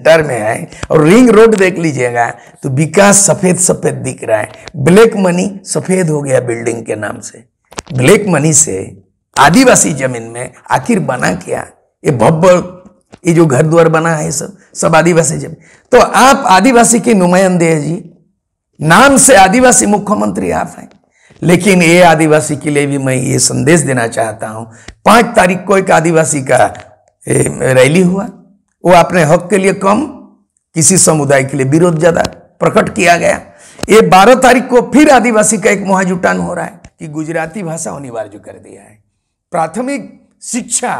डर में है और रिंग रोड देख लीजिएगा तो विकास सफेद सफेद दिख रहा है ब्लैक मनी सफेद हो गया बिल्डिंग के नाम से ब्लैक मनी से आदिवासी जमीन में आखिर बना क्या ये भव्य ये जो घर द्वार बना है सब सब आदिवासी जमीन तो आप आदिवासी के नुमाइंदे जी नाम से आदिवासी मुख्यमंत्री आप हैं लेकिन ये आदिवासी के लिए भी मैं ये संदेश देना चाहता हूं पांच तारीख को एक आदिवासी का रैली हुआ वो अपने हक के लिए कम किसी समुदाय के लिए विरोध ज्यादा प्रकट किया गया ये बारह तारीख को फिर आदिवासी का एक महाजुटान हो रहा है कि गुजराती भाषा अनिवार्य कर दिया है प्राथमिक शिक्षा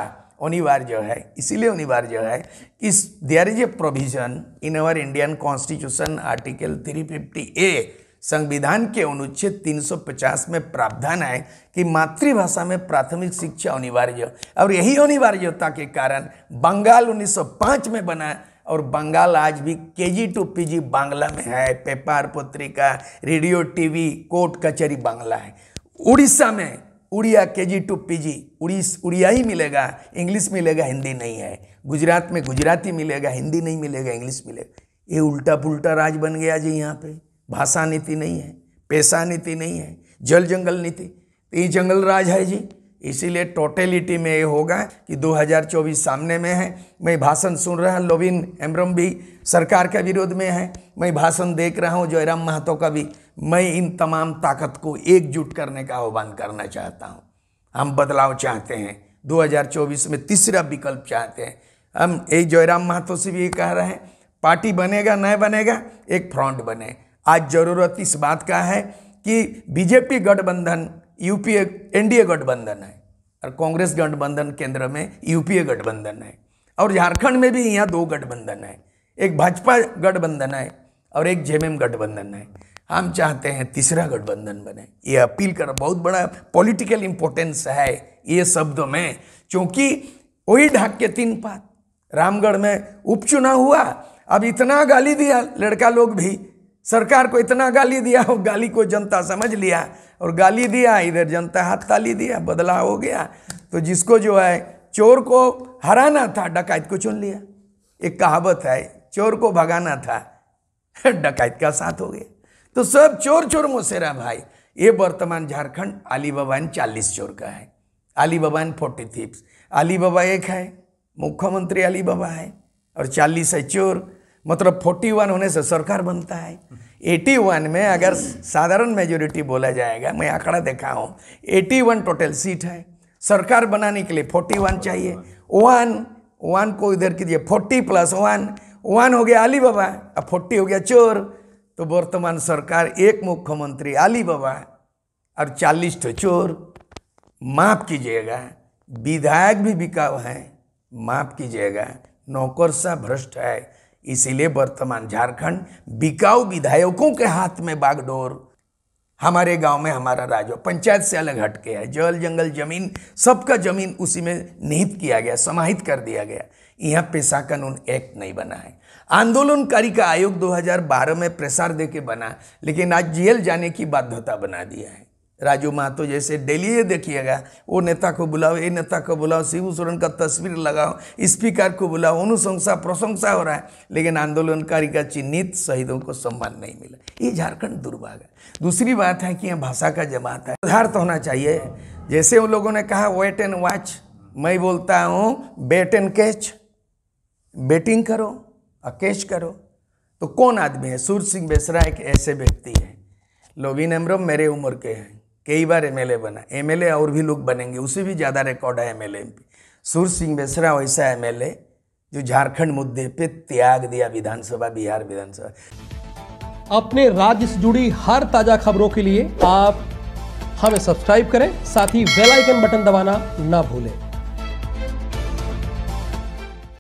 अनिवार्य है इसीलिए अनिवार्य है कि there is a provision in our Indian constitution article three fifty A संविधान के अनुच्छेद 350 में प्रावधान है कि मातृभाषा में प्राथमिक शिक्षा अनिवार्य और यही अनिवार्यता के कारण बंगाल 1905 में बना और बंगाल आज भी के जी टू पी बांग्ला में है पेपर पत्रिका रेडियो टीवी कोर्ट कचहरी बांग्ला है उड़ीसा में उड़िया के जी टू पी जी उड़ीस उड़िया ही मिलेगा इंग्लिश मिलेगा हिंदी नहीं है गुजरात में गुजराती मिलेगा हिंदी नहीं मिलेगा इंग्लिश मिलेगा ये उल्टा पुल्टा राज बन गया जी यहाँ पे भाषा नीति नहीं है पैसा नीति नहीं है जल जंगल नीति तो ये जंगल राज है जी इसीलिए टोटेलिटी में ये होगा कि 2024 सामने में है मैं भाषण सुन रहा हूँ लोविन एम्ब्रम भी सरकार के विरोध में है मैं भाषण देख रहा हूँ जयराम महतो का भी मैं इन तमाम ताकत को एकजुट करने का आह्वान करना चाहता हूँ हम बदलाव चाहते हैं 2024 में तीसरा विकल्प चाहते हैं हम यही जयराम महतो से भी ये कह रहे हैं पार्टी बनेगा न बनेगा एक फ्रंट बने आज जरूरत इस बात का है कि बीजेपी गठबंधन यूपीए एनडीए गठबंधन है और कांग्रेस गठबंधन केंद्र में यूपीए गठबंधन है और झारखंड में भी यहाँ दो गठबंधन है एक भाजपा गठबंधन है और एक जेएमएम गठबंधन है हम चाहते हैं तीसरा गठबंधन बने ये अपील कर बहुत बड़ा पॉलिटिकल इम्पोर्टेंस है ये शब्दों में क्योंकि वही ढाक के तीन पात रामगढ़ में उपचुनाव हुआ अब इतना गाली दिया लड़का लोग भी सरकार को इतना गाली दिया और गाली को जनता समझ लिया और गाली दिया इधर जनता हाथ ताली दिया बदलाव हो गया तो जिसको जो है चोर को हराना था डकैत को चुन लिया एक कहावत है चोर को भगाना था डकैत का साथ हो गया तो सब चोर चोर मुसेरा भाई ये वर्तमान झारखंड अली बबान चालीस चोर का है अली बबान फोर्टी थीप्स अली बाबा एक है मुख्यमंत्री अली बाबा है और चालीस है चोर मतलब 41 होने से सरकार बनता है 81 में अगर साधारण मेजोरिटी बोला जाएगा मैं आंकड़ा देखा हूँ 81 टोटल सीट है सरकार बनाने के लिए 41 चाहिए वन वन को इधर कीजिए 40 प्लस वन वन हो गया अली बाबा अब फोर्टी हो गया चोर तो वर्तमान सरकार एक मुख्यमंत्री अली बाबा और चालीस ठो चोर माफ़ कीजिएगा विधायक भी बिकाव हैं माफ़ कीजिएगा नौकर सा भ्रष्ट है इसीलिए वर्तमान झारखंड बिकाऊ विधायकों के हाथ में बागडोर हमारे गांव में हमारा राजो पंचायत से अलग हटके है जल जंगल जमीन सबका जमीन उसी में निहित किया गया समाहित कर दिया गया यहाँ पेशा कानून एक्ट नहीं बना है आंदोलनकारी का आयोग 2012 में प्रसार देके बना लेकिन आज जेल जाने की बाध्यता बना दिया है राजू महतो जैसे डेली देखिएगा वो नेता को बुलाओ ये नेता को बुलाओ शिव सोरेन का तस्वीर लगाओ स्पीकर को बुलाओ अनुशंसा प्रशंसा हो रहा है लेकिन आंदोलनकारी का चिन्हित शहीदों को सम्मान नहीं मिला ये झारखंड दुर्भाग है दूसरी बात है कि यह भाषा का जमात है तो होना चाहिए जैसे उन लोगों ने कहा वेट एंड वॉच मैं बोलता हूँ बेट एंड कैच बेटिंग करो और कैच करो तो कौन आदमी है सूर्य सिंह बेसरा एक ऐसे व्यक्ति है लोबिन एमरम मेरे उम्र के हैं कई बार एमएलए बना एमएलए और भी लोग बनेंगे उसे भी ज़्यादा रिकॉर्ड है एमएलए एल सूर सिंह बेसरा वैसा एमएलए जो झारखंड मुद्दे पे त्याग दिया विधानसभा बिहार विधानसभा अपने राज्य से जुड़ी हर ताजा खबरों के लिए आप हमें सब्सक्राइब करें साथ ही बेल आइकन बटन दबाना ना भूलें